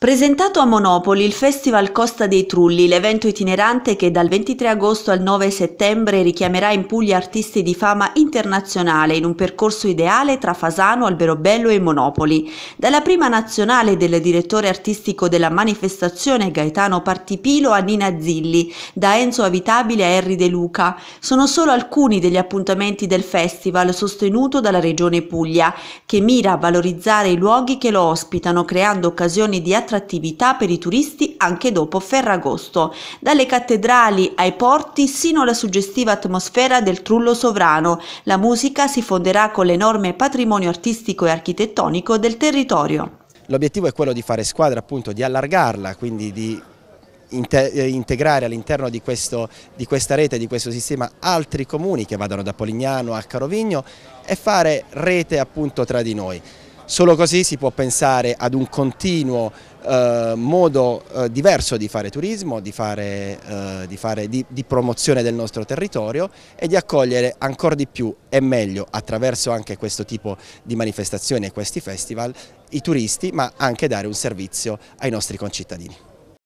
Presentato a Monopoli il Festival Costa dei Trulli, l'evento itinerante che dal 23 agosto al 9 settembre richiamerà in Puglia artisti di fama internazionale in un percorso ideale tra Fasano, Alberobello e Monopoli. Dalla prima nazionale del direttore artistico della manifestazione Gaetano Partipilo a Nina Zilli, da Enzo Avitabile a Henry De Luca, sono solo alcuni degli appuntamenti del festival sostenuto dalla Regione Puglia, che mira a valorizzare i luoghi che lo ospitano creando occasioni di attività attività per i turisti anche dopo Ferragosto, dalle cattedrali ai porti sino alla suggestiva atmosfera del Trullo Sovrano. La musica si fonderà con l'enorme patrimonio artistico e architettonico del territorio. L'obiettivo è quello di fare squadra, appunto, di allargarla, quindi di eh, integrare all'interno di, di, questa rete, di questo sistema, altri comuni che vadano da Polignano a Carovigno e fare rete appunto tra di noi. Solo così si può pensare ad un continuo eh, modo eh, diverso di fare turismo, di, fare, eh, di, fare di, di, promozione del nostro territorio e di accogliere ancora di più e meglio attraverso anche questo tipo di manifestazioni e questi festival i turisti ma anche dare un servizio ai nostri concittadini.